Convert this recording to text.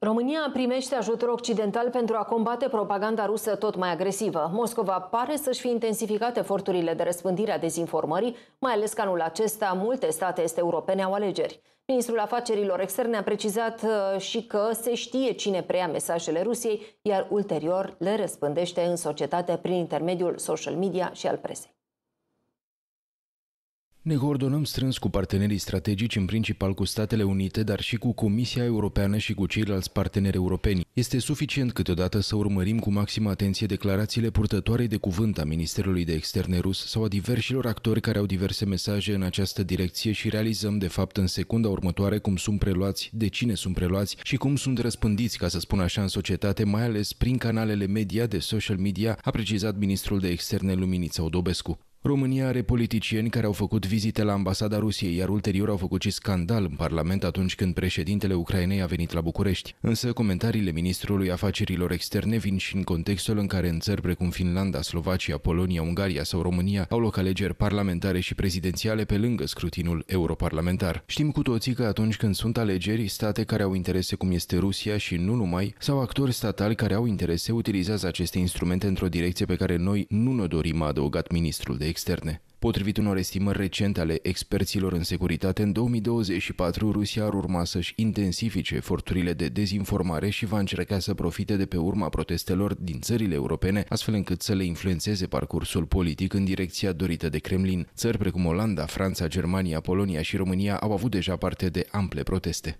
România primește ajutor occidental pentru a combate propaganda rusă tot mai agresivă. Moscova pare să-și fi intensificat eforturile de răspândire a dezinformării, mai ales că anul acesta multe state este europene au alegeri. Ministrul Afacerilor Externe a precizat uh, și că se știe cine preia mesajele Rusiei, iar ulterior le răspândește în societate prin intermediul social media și al presei. Ne coordonăm strâns cu partenerii strategici, în principal cu Statele Unite, dar și cu Comisia Europeană și cu ceilalți parteneri europeni. Este suficient câteodată să urmărim cu maximă atenție declarațiile purtătoarei de cuvânt a Ministerului de Externe rus sau a diversilor actori care au diverse mesaje în această direcție și realizăm de fapt în secunda următoare cum sunt preluați, de cine sunt preluați și cum sunt răspândiți, ca să spun așa, în societate, mai ales prin canalele media de social media, a precizat ministrul de externe Luminița Odobescu. România are politicieni care au făcut vizite la ambasada Rusiei, iar ulterior au făcut și scandal în Parlament atunci când președintele Ucrainei a venit la București. Însă comentariile ministrului afacerilor externe vin și în contextul în care în țări precum Finlanda, Slovacia, Polonia, Ungaria sau România au loc alegeri parlamentare și prezidențiale pe lângă scrutinul europarlamentar. Știm cu toții că atunci când sunt alegeri, state care au interese cum este Rusia și nu numai, sau actori statali care au interese utilizează aceste instrumente într-o direcție pe care noi nu ne dorim, a adăugat ministrul de externe externe. Potrivit unor estimări recente ale experților în securitate, în 2024 Rusia ar urma să-și intensifice eforturile de dezinformare și va încerca să profite de pe urma protestelor din țările europene, astfel încât să le influențeze parcursul politic în direcția dorită de Kremlin. Țări precum Olanda, Franța, Germania, Polonia și România au avut deja parte de ample proteste.